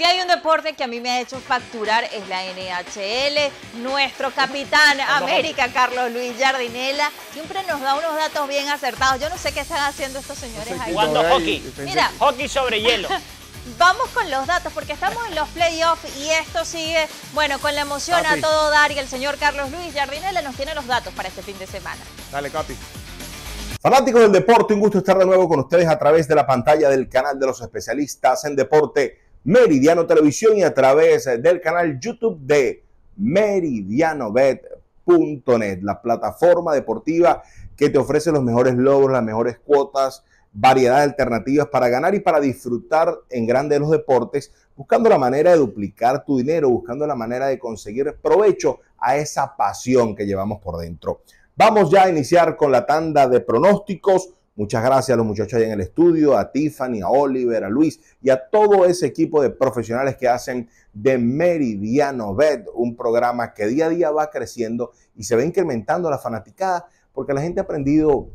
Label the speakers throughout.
Speaker 1: Si hay un deporte que a mí me ha hecho facturar es la NHL. Nuestro capitán América, Carlos Luis Jardinela, siempre nos da unos datos bien acertados. Yo no sé qué están haciendo estos señores ahí. Jugando hockey. Mira, hockey sobre hielo. Vamos con los datos, porque estamos en los playoffs y esto sigue, bueno, con la emoción a todo dar y el señor Carlos Luis Jardinela nos tiene los datos para este fin de semana.
Speaker 2: Dale, Capi. Fanáticos del deporte, un gusto estar de nuevo con ustedes a través de la pantalla del canal de los especialistas en deporte Meridiano Televisión y a través del canal YouTube de meridianobet.net, la plataforma deportiva que te ofrece los mejores logros, las mejores cuotas, variedad de alternativas para ganar y para disfrutar en grande los deportes, buscando la manera de duplicar tu dinero, buscando la manera de conseguir provecho a esa pasión que llevamos por dentro. Vamos ya a iniciar con la tanda de pronósticos. Muchas gracias a los muchachos ahí en el estudio, a Tiffany, a Oliver, a Luis y a todo ese equipo de profesionales que hacen de Meridiano bed un programa que día a día va creciendo y se va incrementando la fanaticada porque la gente ha aprendido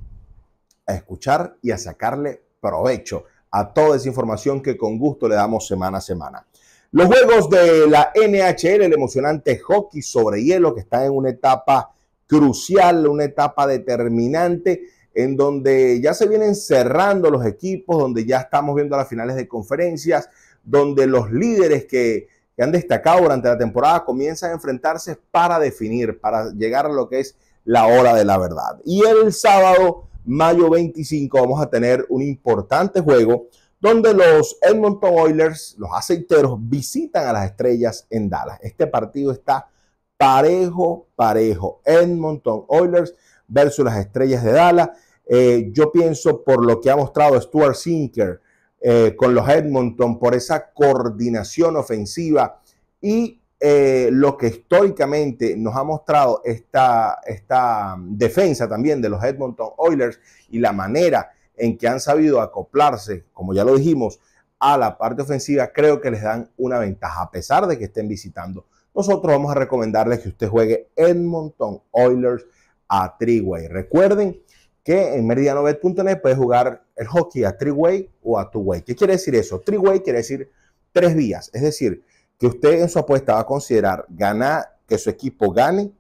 Speaker 2: a escuchar y a sacarle provecho a toda esa información que con gusto le damos semana a semana. Los juegos de la NHL, el emocionante hockey sobre hielo que está en una etapa crucial, una etapa determinante en donde ya se vienen cerrando los equipos, donde ya estamos viendo las finales de conferencias, donde los líderes que, han destacado durante la temporada comienzan a enfrentarse para definir, para llegar a lo que es la hora de la verdad. Y el sábado, mayo 25, vamos a tener un importante juego donde los Edmonton Oilers, los aceiteros, visitan a las estrellas en Dallas. Este partido está parejo, parejo. Edmonton Oilers versus las estrellas de Dallas. Eh, yo pienso por lo que ha mostrado Stuart Sinker eh, con los Edmonton, por esa coordinación ofensiva y eh, lo que históricamente nos ha mostrado esta, esta um, defensa también de los Edmonton Oilers y la manera en que han sabido acoplarse, como ya lo dijimos, a la parte ofensiva, creo que les dan una ventaja, a pesar de que estén visitando. Nosotros vamos a recomendarles que usted juegue Edmonton Oilers a Triway. Recuerden que en meridianobet.net puede jugar el hockey a Triway o a Two-Way. ¿Qué quiere decir eso? Triway quiere decir tres vías, es decir, que usted en su apuesta va a considerar ganar, que su equipo gane,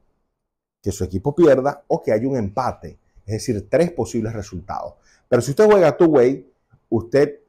Speaker 2: que su equipo pierda o que haya un empate, es decir, tres posibles resultados. Pero si usted juega Two-Way, usted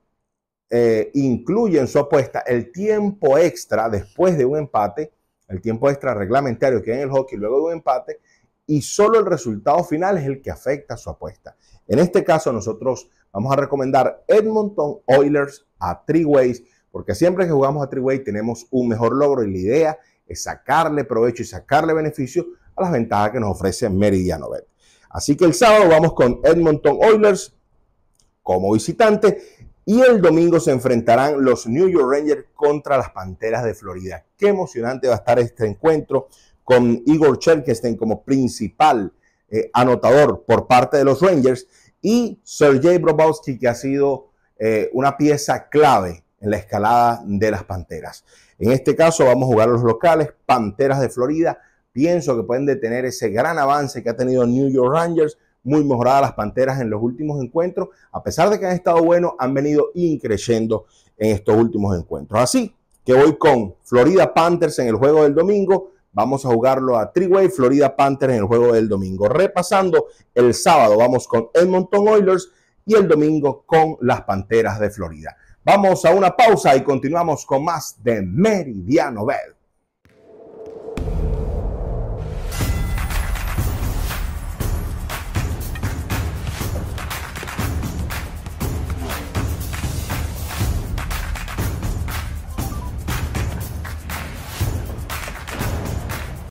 Speaker 2: eh, incluye en su apuesta el tiempo extra después de un empate, el tiempo extra reglamentario que hay en el hockey luego de un empate, y solo el resultado final es el que afecta su apuesta. En este caso nosotros vamos a recomendar Edmonton Oilers a Three Ways porque siempre que jugamos a Three Ways tenemos un mejor logro y la idea es sacarle provecho y sacarle beneficio a las ventajas que nos ofrece Meridiano Bet. Así que el sábado vamos con Edmonton Oilers como visitante y el domingo se enfrentarán los New York Rangers contra las Panteras de Florida. Qué emocionante va a estar este encuentro con Igor Cherkesten como principal eh, anotador por parte de los Rangers y Sergey Brobowski, que ha sido eh, una pieza clave en la escalada de las Panteras. En este caso vamos a jugar a los locales, Panteras de Florida. Pienso que pueden detener ese gran avance que ha tenido New York Rangers, muy mejoradas las Panteras en los últimos encuentros. A pesar de que han estado buenos, han venido increciendo en estos últimos encuentros. Así que voy con Florida Panthers en el juego del domingo, Vamos a jugarlo a Triway, Florida Panthers en el juego del domingo. Repasando, el sábado vamos con Edmonton Oilers y el domingo con las Panteras de Florida. Vamos a una pausa y continuamos con más de Meridiano Bell.